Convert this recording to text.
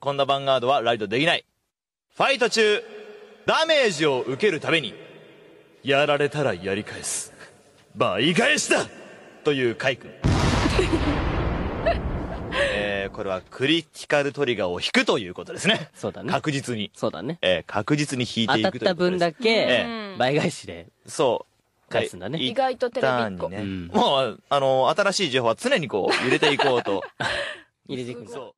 こんなヴァンガードはライドできない。ファイト中、ダメージを受けるために、やられたらやり返す。倍返しだというカイ君。えー、これはクリティカルトリガーを引くということですね。そうだね。確実に。そうだね。えー、確実に引いていくということ当たった分だけ、え倍返しで。そう。返すんだね。意外とテレビっ子。ね、うん、もう、あの、新しい情報は常にこう、入れていこうと。入れていくんだ。そう。